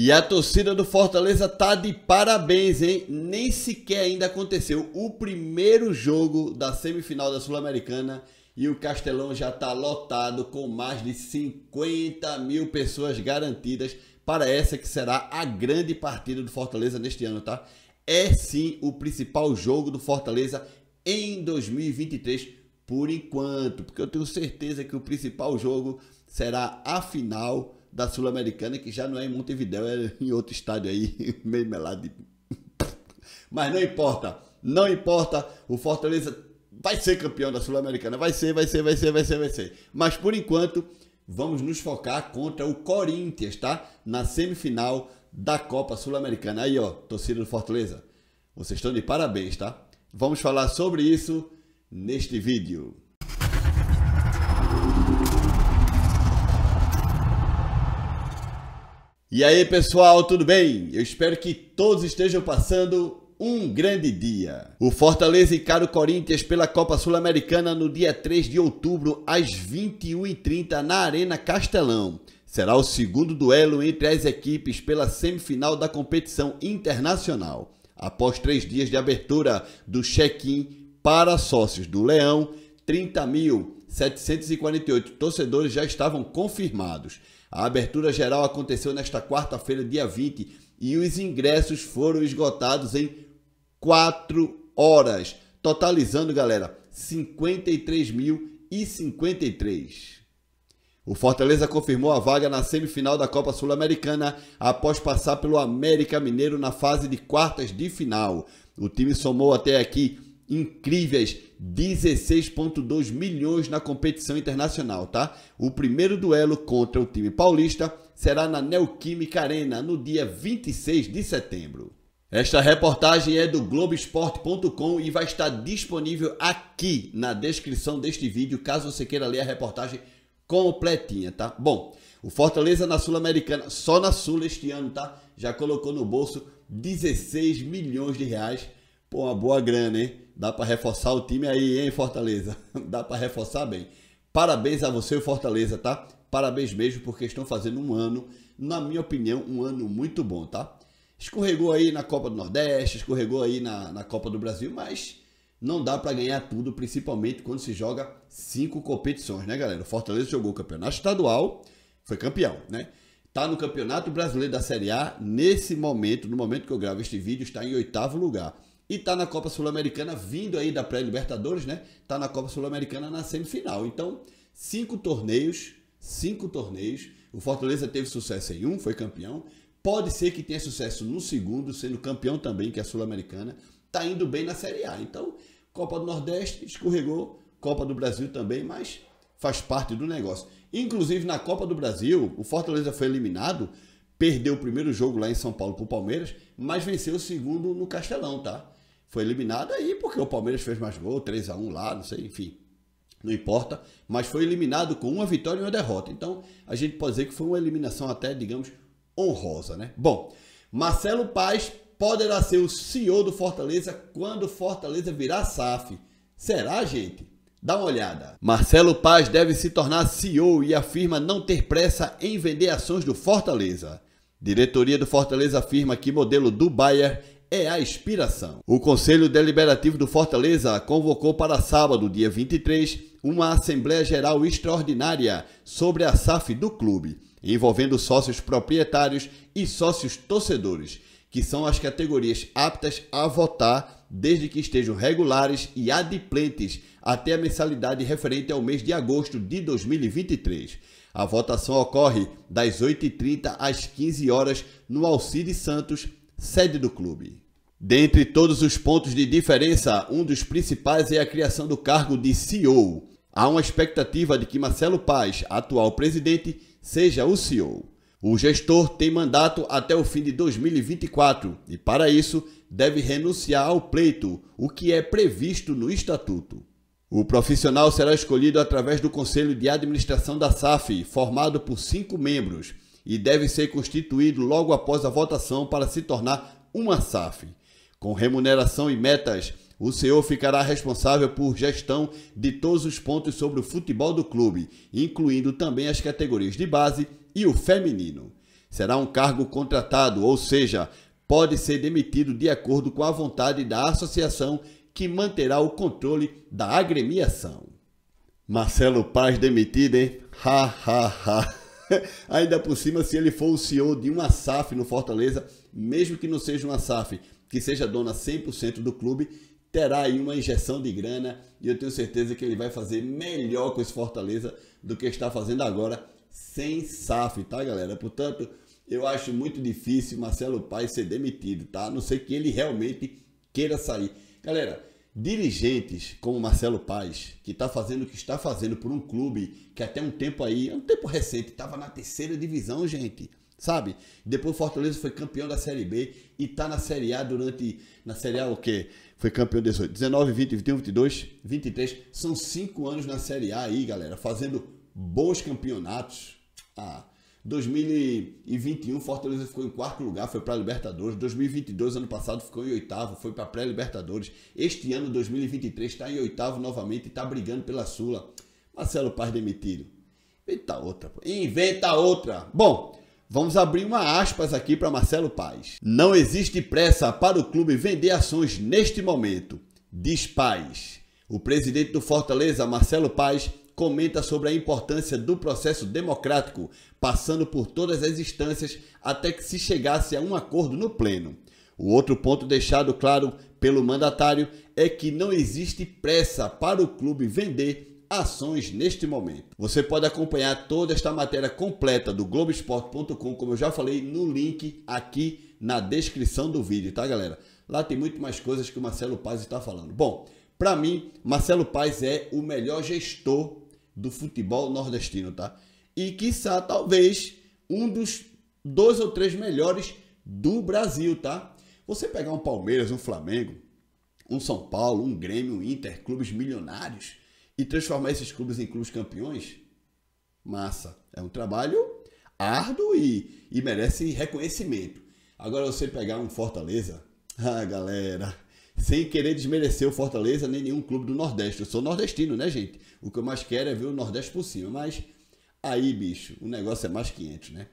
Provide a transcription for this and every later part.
E a torcida do Fortaleza tá de parabéns, hein? Nem sequer ainda aconteceu o primeiro jogo da semifinal da Sul-Americana e o Castelão já tá lotado com mais de 50 mil pessoas garantidas para essa que será a grande partida do Fortaleza neste ano, tá? É sim o principal jogo do Fortaleza em 2023 por enquanto, porque eu tenho certeza que o principal jogo será a final da Sul-Americana, que já não é em Montevideo, é em outro estádio aí, meio melado. De... Mas não importa, não importa, o Fortaleza vai ser campeão da Sul-Americana, vai ser, vai ser, vai ser, vai ser, vai ser. Mas por enquanto, vamos nos focar contra o Corinthians, tá? Na semifinal da Copa Sul-Americana. Aí, ó, torcida do Fortaleza, vocês estão de parabéns, tá? Vamos falar sobre isso neste vídeo. E aí, pessoal, tudo bem? Eu espero que todos estejam passando um grande dia. O Fortaleza encara o Corinthians pela Copa Sul-Americana no dia 3 de outubro, às 21h30, na Arena Castelão. Será o segundo duelo entre as equipes pela semifinal da competição internacional. Após três dias de abertura do check-in para sócios do Leão, 30.748 torcedores já estavam confirmados. A abertura geral aconteceu nesta quarta-feira, dia 20, e os ingressos foram esgotados em 4 horas, totalizando, galera, 53.053. O Fortaleza confirmou a vaga na semifinal da Copa Sul-Americana após passar pelo América Mineiro na fase de quartas de final. O time somou até aqui incríveis 16,2 milhões na competição internacional, tá? O primeiro duelo contra o time paulista será na Neoquímica Arena no dia 26 de setembro. Esta reportagem é do Globoesporte.com e vai estar disponível aqui na descrição deste vídeo, caso você queira ler a reportagem completinha, tá? Bom, o Fortaleza na Sul-Americana, só na Sul este ano, tá? Já colocou no bolso 16 milhões de reais Pô, uma boa grana, hein? Dá para reforçar o time aí, hein, Fortaleza? Dá para reforçar bem. Parabéns a você, Fortaleza, tá? Parabéns mesmo, porque estão fazendo um ano, na minha opinião, um ano muito bom, tá? Escorregou aí na Copa do Nordeste, escorregou aí na, na Copa do Brasil, mas não dá para ganhar tudo, principalmente quando se joga cinco competições, né, galera? O Fortaleza jogou o campeonato estadual, foi campeão, né? Tá no Campeonato Brasileiro da Série A, nesse momento, no momento que eu gravo este vídeo, está em oitavo lugar e está na Copa Sul-Americana, vindo aí da pré-Libertadores, né? Está na Copa Sul-Americana na semifinal. Então, cinco torneios, cinco torneios. O Fortaleza teve sucesso em um, foi campeão. Pode ser que tenha sucesso no segundo, sendo campeão também, que é a Sul-Americana. Está indo bem na Série A. Então, Copa do Nordeste escorregou, Copa do Brasil também, mas faz parte do negócio. Inclusive, na Copa do Brasil, o Fortaleza foi eliminado, perdeu o primeiro jogo lá em São Paulo com o Palmeiras, mas venceu o segundo no Castelão, tá? Foi eliminado aí porque o Palmeiras fez mais gol, 3 a 1 lá, não sei, enfim. Não importa, mas foi eliminado com uma vitória e uma derrota. Então, a gente pode dizer que foi uma eliminação até, digamos, honrosa, né? Bom, Marcelo Paz poderá ser o CEO do Fortaleza quando Fortaleza virar SAF. Será, gente? Dá uma olhada. Marcelo Paz deve se tornar CEO e afirma não ter pressa em vender ações do Fortaleza. Diretoria do Fortaleza afirma que modelo do Bayer é a inspiração. O Conselho Deliberativo do Fortaleza convocou para sábado, dia 23, uma Assembleia Geral Extraordinária sobre a SAF do clube, envolvendo sócios proprietários e sócios torcedores, que são as categorias aptas a votar desde que estejam regulares e adimplentes até a mensalidade referente ao mês de agosto de 2023. A votação ocorre das 8h30 às 15 horas no Alcide Santos, Sede do clube. Dentre todos os pontos de diferença, um dos principais é a criação do cargo de CEO. Há uma expectativa de que Marcelo Paz, atual presidente, seja o CEO. O gestor tem mandato até o fim de 2024 e, para isso, deve renunciar ao pleito, o que é previsto no estatuto. O profissional será escolhido através do Conselho de Administração da SAF, formado por cinco membros e deve ser constituído logo após a votação para se tornar uma SAF. Com remuneração e metas, o CEO ficará responsável por gestão de todos os pontos sobre o futebol do clube, incluindo também as categorias de base e o feminino. Será um cargo contratado, ou seja, pode ser demitido de acordo com a vontade da associação que manterá o controle da agremiação. Marcelo Paz demitido, hein? Ha, ha, ha. Ainda por cima, se ele for o CEO de uma SAF no Fortaleza, mesmo que não seja uma SAF, que seja dona 100% do clube, terá aí uma injeção de grana e eu tenho certeza que ele vai fazer melhor com esse Fortaleza do que está fazendo agora sem SAF, tá galera? Portanto, eu acho muito difícil Marcelo Paes ser demitido, tá? A não ser que ele realmente queira sair. Galera, dirigentes como Marcelo Paz, que está fazendo o que está fazendo por um clube que até um tempo aí, um tempo recente, estava na terceira divisão, gente. Sabe? Depois o Fortaleza foi campeão da Série B e está na Série A durante. Na Série A o quê? Foi campeão 18, 19, 20, 21, 22, 23. São cinco anos na Série A aí, galera, fazendo bons campeonatos. Ah, 2021, Fortaleza ficou em quarto lugar, foi para a Libertadores. 2022, ano passado, ficou em oitavo, foi para a pré-Libertadores. Este ano, 2023, está em oitavo novamente e está brigando pela Sula. Marcelo Paz demitido. Inventa outra, pô. Inventa outra. Bom, vamos abrir uma aspas aqui para Marcelo Paz. Não existe pressa para o clube vender ações neste momento, diz Paz. O presidente do Fortaleza, Marcelo Paz, comenta sobre a importância do processo democrático, passando por todas as instâncias até que se chegasse a um acordo no Pleno. O outro ponto deixado claro pelo mandatário é que não existe pressa para o clube vender ações neste momento. Você pode acompanhar toda esta matéria completa do Globoesporte.com, como eu já falei, no link aqui na descrição do vídeo, tá, galera? Lá tem muito mais coisas que o Marcelo Paz está falando. Bom, para mim, Marcelo Paz é o melhor gestor do futebol nordestino, tá? E quiçá, talvez, um dos dois ou três melhores do Brasil, tá? Você pegar um Palmeiras, um Flamengo, um São Paulo, um Grêmio, um Inter, clubes milionários e transformar esses clubes em clubes campeões? Massa. É um trabalho árduo e, e merece reconhecimento. Agora você pegar um Fortaleza, ah, galera, sem querer desmerecer o Fortaleza nem nenhum clube do Nordeste. Eu sou nordestino, né, gente? O que eu mais quero é ver o Nordeste por cima. Mas aí, bicho, o negócio é mais 500, né?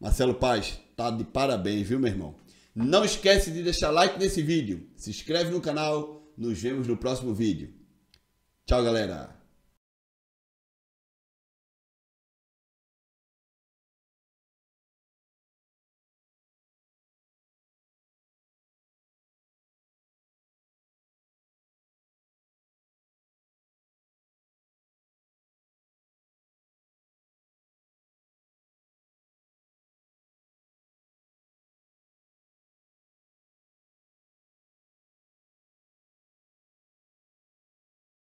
Marcelo Paz, tá de parabéns, viu, meu irmão? Não esquece de deixar like nesse vídeo. Se inscreve no canal. Nos vemos no próximo vídeo. Tchau, galera.